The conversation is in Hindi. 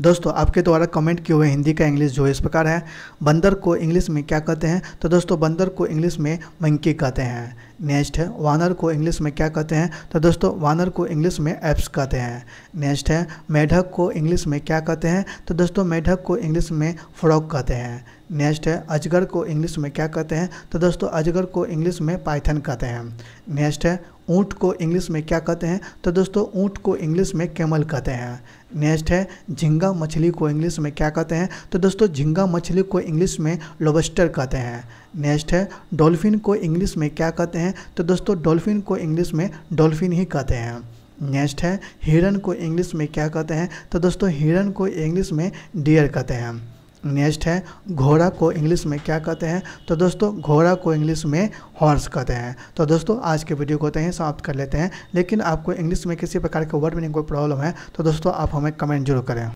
दोस्तों आपके द्वारा कमेंट किए हुए हिंदी का इंग्लिश जो इस प्रकार है बंदर को इंग्लिश में क्या कहते हैं तो दोस्तों बंदर को इंग्लिश में मंकी कहते हैं नेक्स्ट है वानर को इंग्लिश में क्या कहते हैं तो दोस्तों वानर को इंग्लिश में एप्स कहते हैं नेक्स्ट है मेढक को इंग्लिश में क्या कहते हैं तो दोस्तों मेढक को इंग्लिश में फ्रॉक कहते हैं नेक्स्ट है अजगर को इंग्लिश में क्या कहते हैं तो दोस्तों अजगर को इंग्लिश में पाइथन कहते हैं नेक्स्ट है ऊँट को इंग्लिश में क्या कहते हैं तो दोस्तों ऊँट को इंग्लिश में कैमल कहते हैं नेक्स्ट है झिंगा मछली को इंग्लिश में क्या कहते हैं तो दोस्तों झिंगा मछली को इंग्लिश में लोबस्टर कहते हैं नेक्स्ट है डॉल्फिन को इंग्लिश में क्या कहते हैं तो दोस्तों डॉल्फिन को इंग्लिश में डॉल्फिन ही कहते हैं नेक्स्ट है हिरन को इंग्लिश में क्या कहते हैं तो दोस्तों हिरन को इंग्लिश में डियर कहते हैं नेक्स्ट है घोड़ा को इंग्लिश में क्या कहते हैं तो दोस्तों घोड़ा को इंग्लिश में हॉर्स कहते हैं तो दोस्तों आज के वीडियो को तो हैं समाप्त कर लेते हैं लेकिन आपको इंग्लिश में किसी प्रकार के वर्ड मीनिंग कोई प्रॉब्लम है तो दोस्तों आप हमें कमेंट जरूर करें